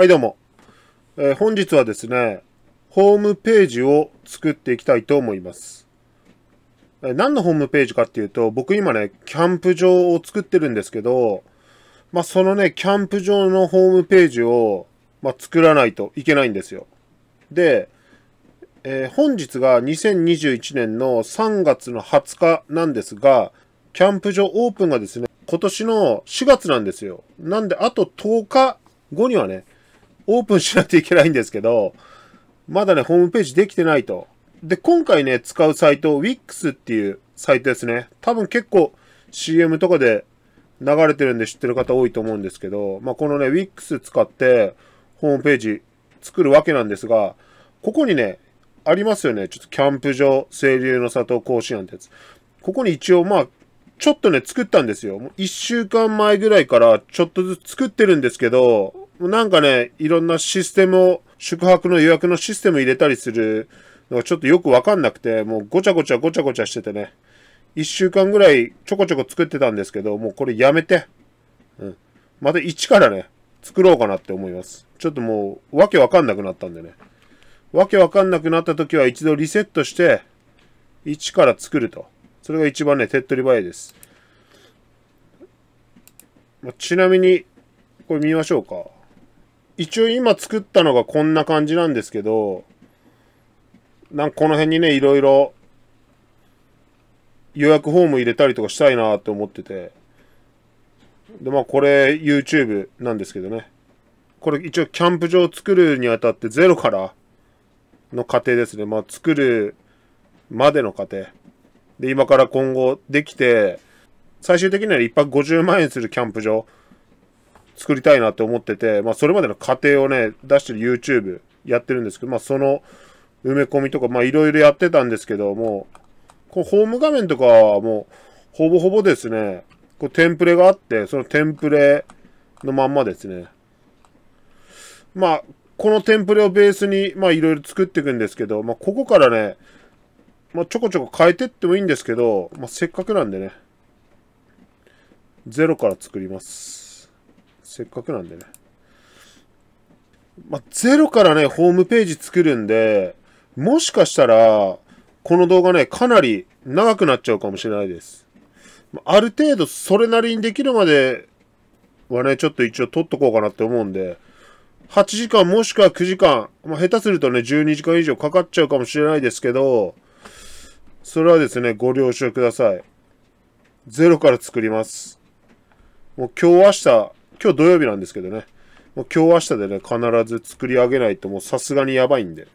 はいどうも、えー、本日はですね、ホームページを作っていきたいと思います。えー、何のホームページかっていうと、僕今ね、キャンプ場を作ってるんですけど、まあ、そのね、キャンプ場のホームページを、まあ、作らないといけないんですよ。で、えー、本日が2021年の3月の20日なんですが、キャンプ場オープンがですね、今年の4月なんですよ。なんで、あと10日後にはね、オープンしないといけないんですけど、まだね、ホームページできてないと。で、今回ね、使うサイト、Wix っていうサイトですね。多分結構 CM とかで流れてるんで知ってる方多いと思うんですけど、まあ、このね、Wix 使ってホームページ作るわけなんですが、ここにね、ありますよね。ちょっとキャンプ場、清流の里甲子園ってやつ。ここに一応、まあ、ちょっとね、作ったんですよ。もう1週間前ぐらいからちょっとずつ作ってるんですけど、なんかね、いろんなシステムを、宿泊の予約のシステム入れたりするのがちょっとよくわかんなくて、もうごちゃごちゃごちゃごちゃしててね、一週間ぐらいちょこちょこ作ってたんですけど、もうこれやめて、うん。また一からね、作ろうかなって思います。ちょっともう、わけわかんなくなったんでね。わけわかんなくなった時は一度リセットして、一から作ると。それが一番ね、手っ取り早いです。まあ、ちなみに、これ見ましょうか。一応今作ったのがこんな感じなんですけど、なんかこの辺にね、いろいろ予約フォーム入れたりとかしたいなと思ってて。で、まあこれ YouTube なんですけどね。これ一応キャンプ場を作るにあたってゼロからの過程ですね。まあ作るまでの過程。で、今から今後できて、最終的には1泊50万円するキャンプ場。作りたいなって思ってて、まあ、それまでの過程をね、出してる YouTube やってるんですけど、まあ、その埋め込みとか、まあ、いろいろやってたんですけども、こホーム画面とかはもう、ほぼほぼですね、こうテンプレがあって、そのテンプレのまんまですね。まあ、このテンプレをベースに、まあ、いろいろ作っていくんですけど、まあ、ここからね、まあ、ちょこちょこ変えてってもいいんですけど、まあ、せっかくなんでね、ゼロから作ります。せっかくなんでね。まあ、ゼロからね、ホームページ作るんで、もしかしたら、この動画ね、かなり長くなっちゃうかもしれないです。ある程度、それなりにできるまではね、ちょっと一応撮っとこうかなって思うんで、8時間もしくは9時間、まあ、下手するとね、12時間以上かかっちゃうかもしれないですけど、それはですね、ご了承ください。ゼロから作ります。もう今日明日、今日土曜日なんですけどね、もう今日明日でね、必ず作り上げないともうさすがにやばいんで。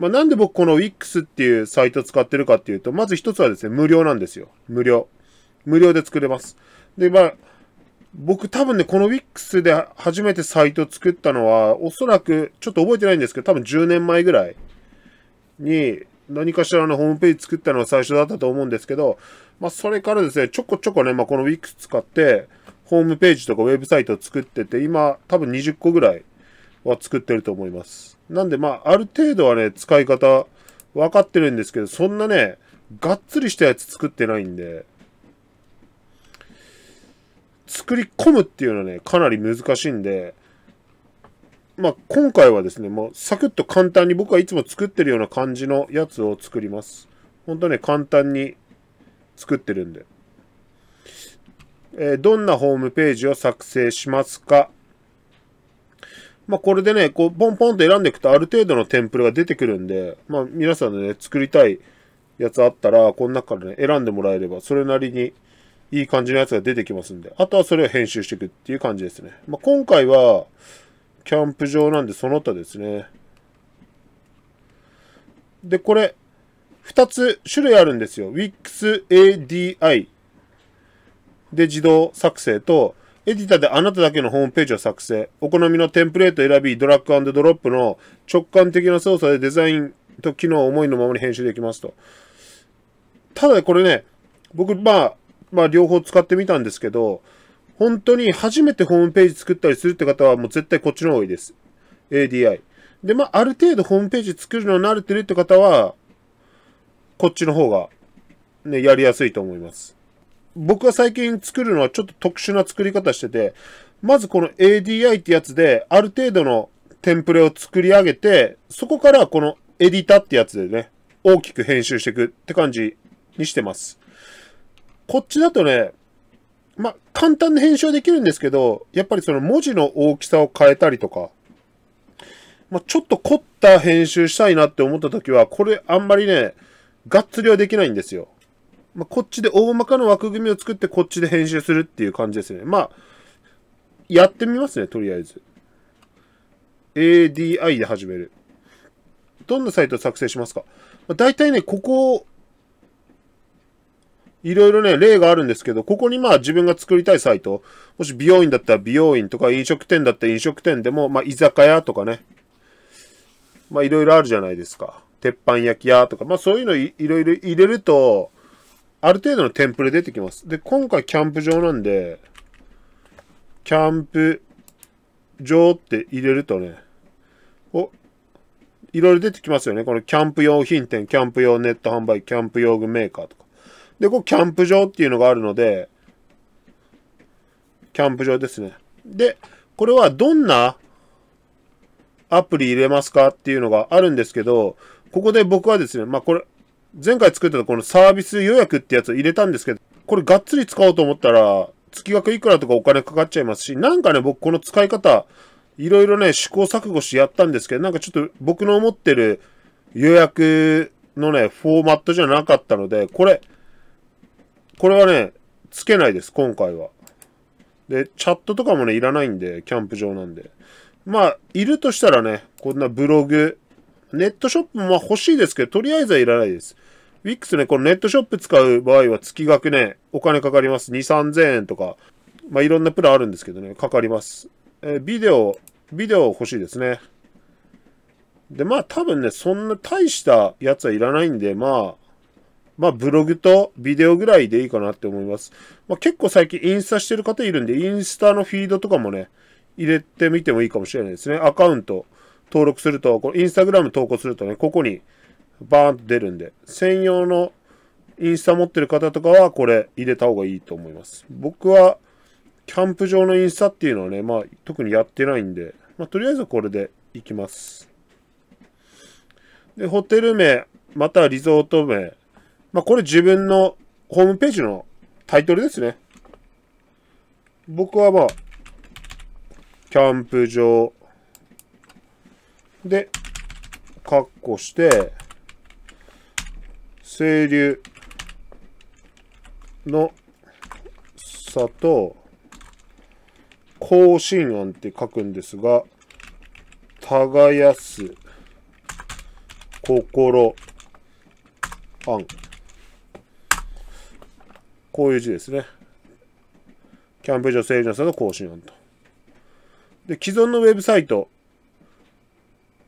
まあ、なんで僕この Wix っていうサイト使ってるかっていうと、まず一つはですね、無料なんですよ。無料。無料で作れます。で、まあ、僕多分ね、この Wix で初めてサイト作ったのは、おそらく、ちょっと覚えてないんですけど、多分10年前ぐらいに、何かしらのホームページ作ったのが最初だったと思うんですけど、まあ、それからですね、ちょこちょこね、まあ、この Wix 使って、ホームページとかウェブサイトを作ってて、今多分20個ぐらいは作ってると思います。なんでまあ、ある程度はね、使い方分かってるんですけど、そんなね、がっつりしたやつ作ってないんで、作り込むっていうのはね、かなり難しいんで、まあ、今回はですね、もうサクッと簡単に僕はいつも作ってるような感じのやつを作ります。ほんとね、簡単に作ってるんで。えどんなホームページを作成しますかまあ、これでね、こう、ポンポンと選んでいくとある程度のテンプルが出てくるんで、まあ、皆さんのね、作りたいやつあったら、この中からね、選んでもらえれば、それなりにいい感じのやつが出てきますんで、あとはそれを編集していくっていう感じですね。まあ、今回は、キャンプ場なんでその他ですね。で、これ、2つ種類あるんですよ。Wix ADI で自動作成と、エディタであなただけのホームページを作成。お好みのテンプレート選び、ドラッグドロップの直感的な操作でデザインと機能を思いのままに編集できますと。ただこれね、僕、まあ、まあ両方使ってみたんですけど、本当に初めてホームページ作ったりするって方はもう絶対こっちの方が多いです。ADI。で、まあある程度ホームページ作るの慣れてるって方は、こっちの方がね、やりやすいと思います。僕は最近作るのはちょっと特殊な作り方してて、まずこの ADI ってやつで、ある程度のテンプレを作り上げて、そこからこのエディタってやつでね、大きく編集していくって感じにしてます。こっちだとね、まあ、簡単に編集はできるんですけど、やっぱりその文字の大きさを変えたりとか、まあ、ちょっと凝った編集したいなって思った時は、これあんまりね、がっつりはできないんですよ。まあ、こっちで大まかな枠組みを作ってこっちで編集するっていう感じですね。まあ、やってみますね、とりあえず。ADI で始める。どんなサイトを作成しますか、まあ、大体ね、ここ、いろいろね、例があるんですけど、ここにまあ自分が作りたいサイト、もし美容院だったら美容院とか飲食店だったら飲食店でも、まあ居酒屋とかね、まあいろいろあるじゃないですか。鉄板焼き屋とか、まあそういうのいろいろ入れると、ある程度のテンプレ出てきます。で、今回キャンプ場なんで、キャンプ場って入れるとね、お、いろいろ出てきますよね。このキャンプ用品店、キャンプ用ネット販売、キャンプ用具メーカーとか。で、こう、キャンプ場っていうのがあるので、キャンプ場ですね。で、これはどんなアプリ入れますかっていうのがあるんですけど、ここで僕はですね、まあこれ、前回作ったのこのサービス予約ってやつを入れたんですけど、これがっつり使おうと思ったら、月額いくらとかお金かかっちゃいますし、なんかね、僕この使い方、いろいろね、試行錯誤してやったんですけど、なんかちょっと僕の思ってる予約のね、フォーマットじゃなかったので、これ、これはね、つけないです、今回は。で、チャットとかもね、いらないんで、キャンプ場なんで。まあ、いるとしたらね、こんなブログネットショップも欲しいですけど、とりあえずはいらないです。ウィックスね、このネットショップ使う場合は月額ね、お金かかります。2、3000円とか、まあ、いろんなプランあるんですけどね、かかります。えー、ビデオ、ビデオ欲しいですね。で、まあ多分ね、そんな大したやつはいらないんで、まあ、まあブログとビデオぐらいでいいかなって思います。まあ結構最近インスタしてる方いるんで、インスタのフィードとかもね、入れてみてもいいかもしれないですね。アカウント。登録すると、このインスタグラム投稿するとね、ここにバーンと出るんで、専用のインスタ持ってる方とかはこれ入れた方がいいと思います。僕はキャンプ場のインスタっていうのはね、まあ特にやってないんで、まあとりあえずこれでいきます。で、ホテル名、またはリゾート名。まあこれ自分のホームページのタイトルですね。僕はまあ、キャンプ場、で、カッコして、清流の差と、更新案って書くんですが、耕す心案。こういう字ですね。キャンプ場整理の差の更新案と。で、既存のウェブサイト、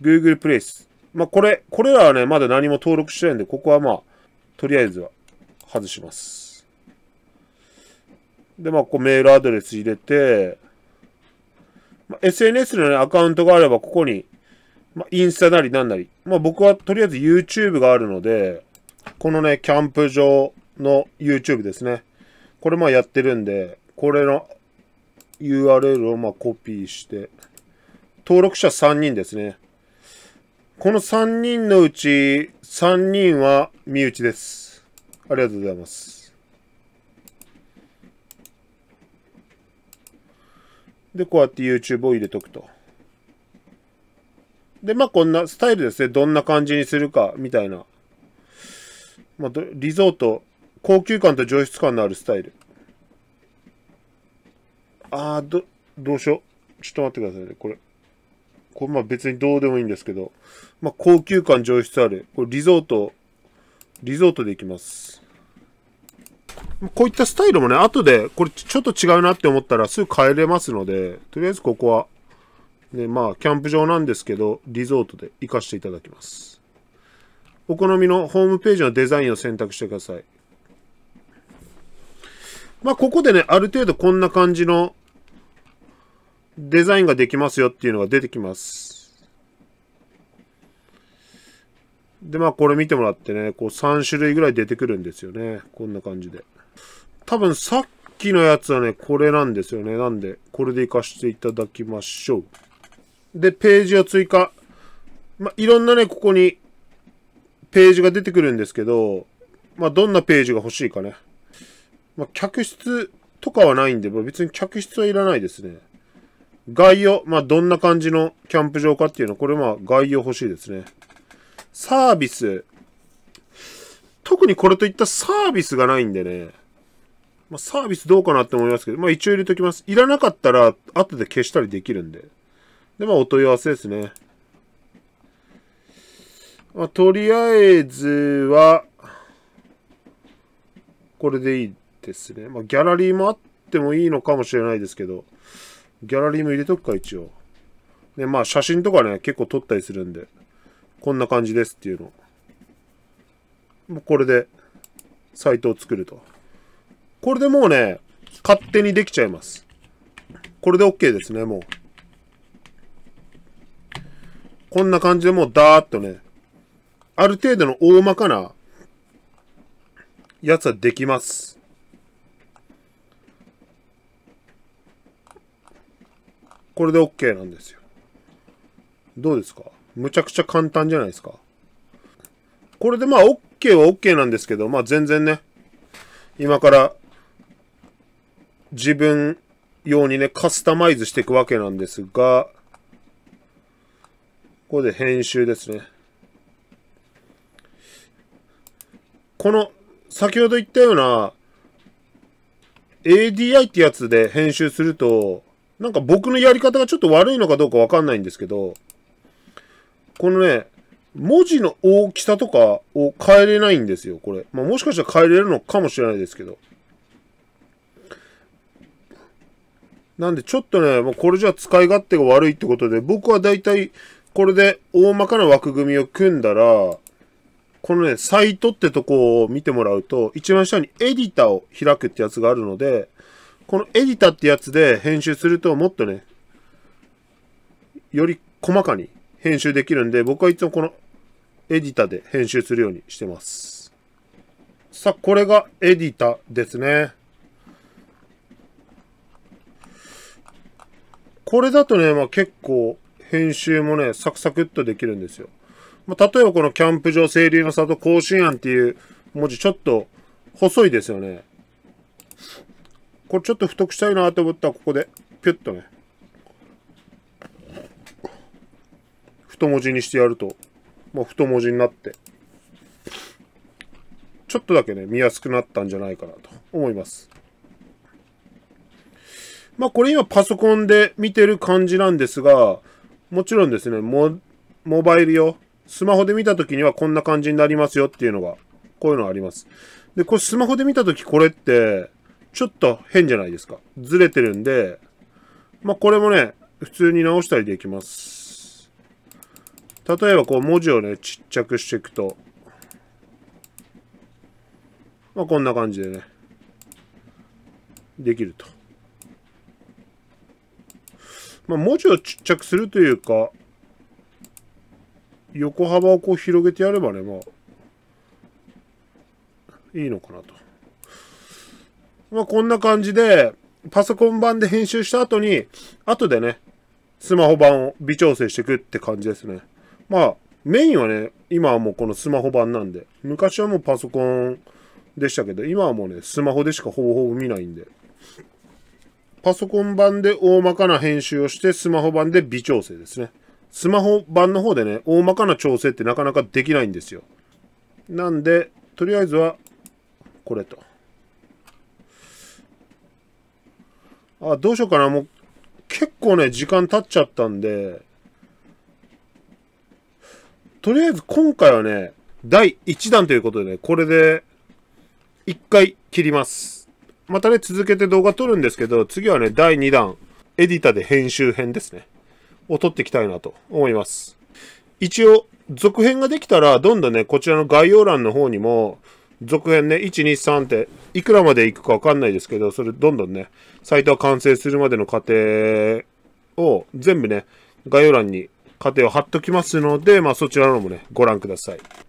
Google プレイス。まあ、これ、これらはね、まだ何も登録してないんで、ここはまあ、とりあえずは外します。で、まあ、こうメールアドレス入れて、まあ、SNS のね、アカウントがあれば、ここに、まあ、インスタなりなんなり。まあ、僕はとりあえず YouTube があるので、このね、キャンプ場の YouTube ですね。これまあやってるんで、これの URL をまあコピーして、登録者3人ですね。この3人のうち3人は身内です。ありがとうございます。で、こうやって YouTube を入れとくと。で、まあこんなスタイルですね。どんな感じにするか、みたいな。まあ、リゾート、高級感と上質感のあるスタイル。あー、ど、どうしよう。ちょっと待ってくださいね、これ。これまあ別にどうでもいいんですけど、まあ高級感上質ある、これリゾート、リゾートでいきます。こういったスタイルもね、後で、これちょっと違うなって思ったらすぐ変えれますので、とりあえずここは、ね、まあキャンプ場なんですけど、リゾートで生かしていただきます。お好みのホームページのデザインを選択してください。まあここでね、ある程度こんな感じのデザインができますよっていうのが出てきます。で、まあこれ見てもらってね、こう3種類ぐらい出てくるんですよね。こんな感じで。多分さっきのやつはね、これなんですよね。なんで、これで活かしていただきましょう。で、ページを追加。まあ、いろんなね、ここにページが出てくるんですけど、まあ、どんなページが欲しいかね。まあ、客室とかはないんで、まあ、別に客室はいらないですね。概要、まあ、どんな感じのキャンプ場かっていうの、これまあ概要欲しいですね。サービス。特にこれといったサービスがないんでね。まあ、サービスどうかなって思いますけど、まあ、一応入れときます。いらなかったら、後で消したりできるんで。で、まあ、お問い合わせですね。まあ、とりあえずは、これでいいですね。まあ、ギャラリーもあってもいいのかもしれないですけど。ギャラリーも入れとくか、一応。で、まあ、写真とかね、結構撮ったりするんで、こんな感じですっていうの。もうこれで、サイトを作ると。これでもうね、勝手にできちゃいます。これで OK ですね、もう。こんな感じでもうダーッとね、ある程度の大まかなやつはできます。これで OK なんですよ。どうですかむちゃくちゃ簡単じゃないですか。これでまあ OK は OK なんですけど、まあ全然ね、今から自分用にね、カスタマイズしていくわけなんですが、ここで編集ですね。この、先ほど言ったような、ADI ってやつで編集すると、なんか僕のやり方がちょっと悪いのかどうかわかんないんですけど、このね、文字の大きさとかを変えれないんですよ、これ。まあ、もしかしたら変えれるのかもしれないですけど。なんでちょっとね、もうこれじゃ使い勝手が悪いってことで、僕はだいたいこれで大まかな枠組みを組んだら、このね、サイトってとこを見てもらうと、一番下にエディターを開くってやつがあるので、このエディタってやつで編集するともっとね、より細かに編集できるんで、僕はいつもこのエディタで編集するようにしてます。さあ、これがエディタですね。これだとね、まあ、結構編集もね、サクサクっとできるんですよ。まあ、例えばこのキャンプ場清流の里更新案っていう文字ちょっと細いですよね。これちょっと太くしたいなと思ったらここでピュッとね太文字にしてやると、もう太文字になってちょっとだけね見やすくなったんじゃないかなと思いますまあこれ今パソコンで見てる感じなんですがもちろんですねモモバイル用スマホで見た時にはこんな感じになりますよっていうのがこういうのありますでこれスマホで見た時これってちょっと変じゃないですか。ずれてるんで、まあ、これもね、普通に直したりできます。例えばこう文字をね、ちっちゃくしていくと、まあ、こんな感じでね、できると。まあ、文字をちっちゃくするというか、横幅をこう広げてやればね、まあ、いいのかなと。まあ、こんな感じで、パソコン版で編集した後に、後でね、スマホ版を微調整していくって感じですね。まあ、メインはね、今はもうこのスマホ版なんで、昔はもうパソコンでしたけど、今はもうね、スマホでしかほぼほぼ見ないんで、パソコン版で大まかな編集をして、スマホ版で微調整ですね。スマホ版の方でね、大まかな調整ってなかなかできないんですよ。なんで、とりあえずは、これと。あ、どうしようかな。もう、結構ね、時間経っちゃったんで、とりあえず今回はね、第1弾ということでね、これで、1回切ります。またね、続けて動画撮るんですけど、次はね、第2弾、エディタで編集編ですね。を撮っていきたいなと思います。一応、続編ができたら、どんどんね、こちらの概要欄の方にも、続編ね、1、2、3って、いくらまでいくかわかんないですけど、それどんどんね、サイトが完成するまでの過程を全部ね、概要欄に過程を貼っときますので、まあそちらのもね、ご覧ください。